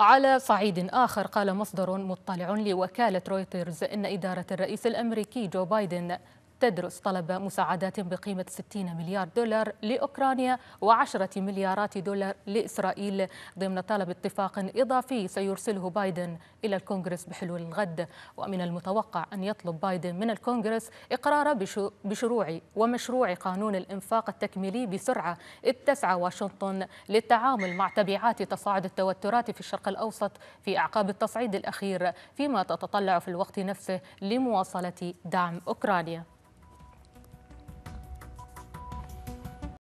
على صعيد آخر قال مصدر مطلع لوكالة رويترز إن إدارة الرئيس الأمريكي جو بايدن تدرس طلب مساعدات بقيمة 60 مليار دولار لأوكرانيا و10 مليارات دولار لإسرائيل ضمن طلب اتفاق إضافي سيرسله بايدن إلى الكونغرس بحلول الغد ومن المتوقع أن يطلب بايدن من الكونغرس إقرار بشروع ومشروع قانون الإنفاق التكميلي بسرعة إذ تسعى واشنطن للتعامل مع تبعات تصاعد التوترات في الشرق الأوسط في أعقاب التصعيد الأخير فيما تتطلع في الوقت نفسه لمواصلة دعم أوكرانيا